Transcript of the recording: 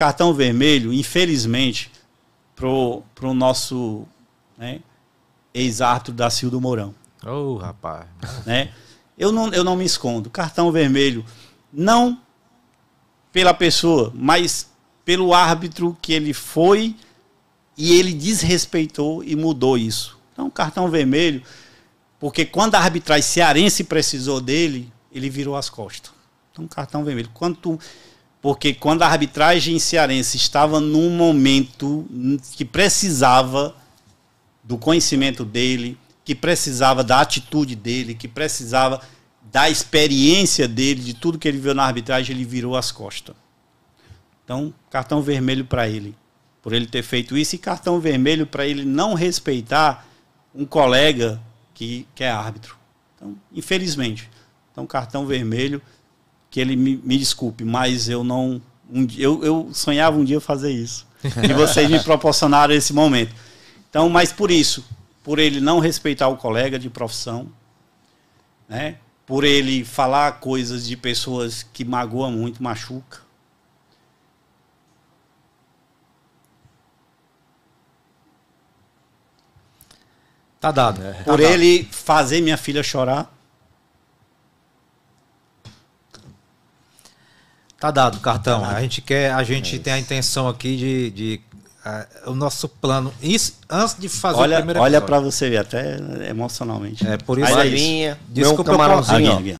Cartão vermelho, infelizmente, pro, pro nosso né, ex-árbitro da Silva Mourão. Ô, oh, rapaz. Né? Eu, não, eu não me escondo. Cartão vermelho, não pela pessoa, mas pelo árbitro que ele foi e ele desrespeitou e mudou isso. Então, cartão vermelho, porque quando a arbitragem cearense precisou dele, ele virou as costas. Então, cartão vermelho. Quando tu porque quando a arbitragem cearense estava num momento que precisava do conhecimento dele, que precisava da atitude dele, que precisava da experiência dele, de tudo que ele viu na arbitragem, ele virou as costas. Então, cartão vermelho para ele, por ele ter feito isso, e cartão vermelho para ele não respeitar um colega que, que é árbitro. Então, infelizmente. Então, cartão vermelho que ele me, me desculpe, mas eu não. Um, eu, eu sonhava um dia fazer isso. E vocês me proporcionaram esse momento. Então, mas por isso, por ele não respeitar o colega de profissão, né? por ele falar coisas de pessoas que magoam muito, machuca. Tá dado. É. Por tá ele dado. fazer minha filha chorar. Tá dado o cartão. Tá dado. A gente quer, a gente é tem a intenção aqui de, de uh, o nosso plano isso, antes de fazer olha, o primeiro Olha para você ver até emocionalmente. Né? É por isso aí. É Desculpa, camarãozinho.